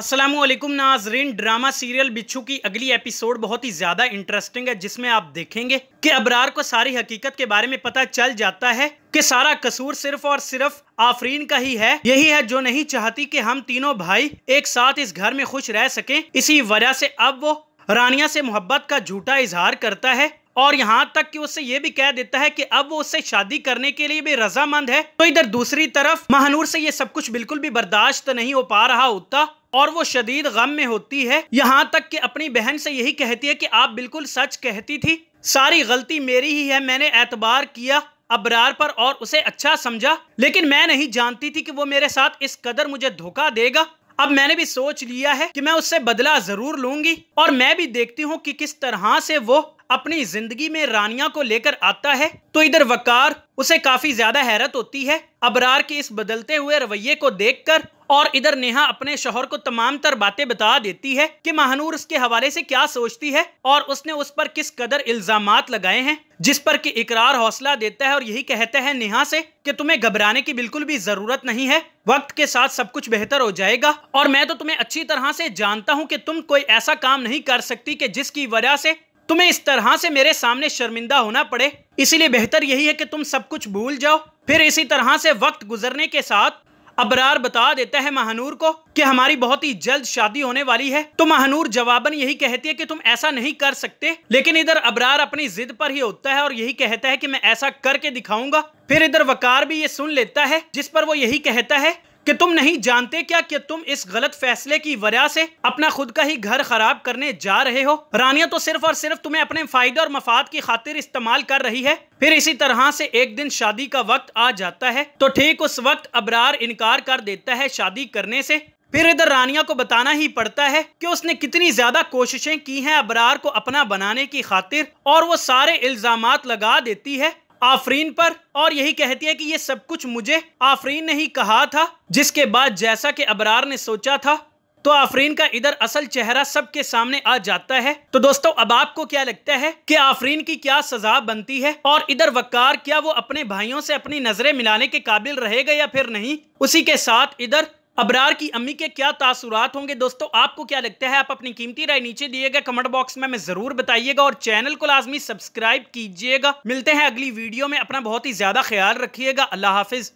असलम नाजरीन drama serial बिच्छू की अगली एपिसोड बहुत ही ज़्यादा इंटरेस्टिंग है जिसमें आप देखेंगे कि अबरार को सारी हकीकत के बारे में पता चल जाता है कि सारा कसूर सिर्फ और सिर्फ आफरीन का ही है यही है जो नहीं चाहती कि हम तीनों भाई एक साथ इस घर में खुश रह सकें इसी वजह से अब वो रानिया से मोहब्बत का झूठा इजहार करता है और यहाँ तक कि उससे ये भी कह देता है कि अब वो उससे शादी करने के लिए भी रजामंद है तो इधर दूसरी तरफ महानूर से ये सब कुछ बिल्कुल भी बर्दाश्त नहीं हो पा रहा होता और वो शदीद गम में होती है यहाँ तक कि अपनी बहन से यही कहती है कि आप बिल्कुल सच कहती थी सारी गलती मेरी ही है मैंने एतबार किया अबरार पर और उसे अच्छा समझा लेकिन मैं नहीं जानती थी कि वो मेरे साथ इस कदर मुझे धोखा देगा अब मैंने भी सोच लिया है कि मैं उससे बदला जरूर लूंगी और मैं भी देखती हूँ कि किस तरह से वो अपनी जिंदगी में रानिया को लेकर आता है तो इधर वकार उसे काफी ज्यादा हैरत होती है अबरार के इस बदलते हुए रवैये को देखकर और इधर नेहा अपने शोहर को तमाम तर बातें बता देती है कि महानूर उसके हवाले से क्या सोचती है और उसने उस पर किस कदर इल्जाम लगाए हैं जिस पर कि इकरार हौसला देता है और यही कहता है नेहा से कि तुम्हें घबराने की बिल्कुल भी जरूरत नहीं है वक्त के साथ सब कुछ बेहतर हो जाएगा और मैं तो तुम्हें अच्छी तरह से जानता हूँ कि तुम कोई ऐसा काम नहीं कर सकती कि जिसकी वजह से तुम्हें इस तरह से मेरे सामने शर्मिंदा होना पड़े इसीलिए बेहतर यही है कि तुम सब कुछ भूल जाओ फिर इसी तरह से वक्त गुजरने के साथ अबरार बता देता है महानूर को कि हमारी बहुत ही जल्द शादी होने वाली है तो महानूर जवाबन यही कहती है कि तुम ऐसा नहीं कर सकते लेकिन इधर अबरार अपनी जिद पर ही होता है और यही कहता है कि मैं ऐसा करके दिखाऊंगा फिर इधर वकार भी ये सुन लेता है जिस पर वो यही कहता है कि तुम नहीं जानते क्या कि तुम इस गलत फैसले की वजह से अपना खुद का ही घर खराब करने जा रहे हो रानिया तो सिर्फ और सिर्फ तुम्हें अपने फायदे और मफाद की खातिर इस्तेमाल कर रही है फिर इसी तरह से एक दिन शादी का वक्त आ जाता है तो ठीक उस वक्त अबरार इनकार कर देता है शादी करने से फिर इधर रानिया को बताना ही पड़ता है कि उसने कितनी ज्यादा कोशिशें की हैं अबरार को अपना बनाने की खातिर और वो सारे इल्जाम लगा देती है आफरीन पर और यही कहती है कि ये सब कुछ मुझे आफरीन ने ही कहा था जिसके बाद जैसा कि अबरार ने सोचा था तो आफरीन का इधर असल चेहरा सबके सामने आ जाता है तो दोस्तों अब आपको क्या लगता है कि आफरीन की क्या सजा बनती है और इधर वकार क्या वो अपने भाइयों से अपनी नजरें मिलाने के काबिल रहेगा या फिर नहीं उसी के साथ इधर अबरार की अम्मी के क्या तासुरात होंगे दोस्तों आपको क्या लगता है आप अपनी कीमती राय नीचे दिएगा कमेंट बॉक्स में हमें जरूर बताइएगा और चैनल को लाजमी सब्सक्राइब कीजिएगा मिलते हैं अगली वीडियो में अपना बहुत ही ज्यादा ख्याल रखिएगा अल्लाह हाफिज़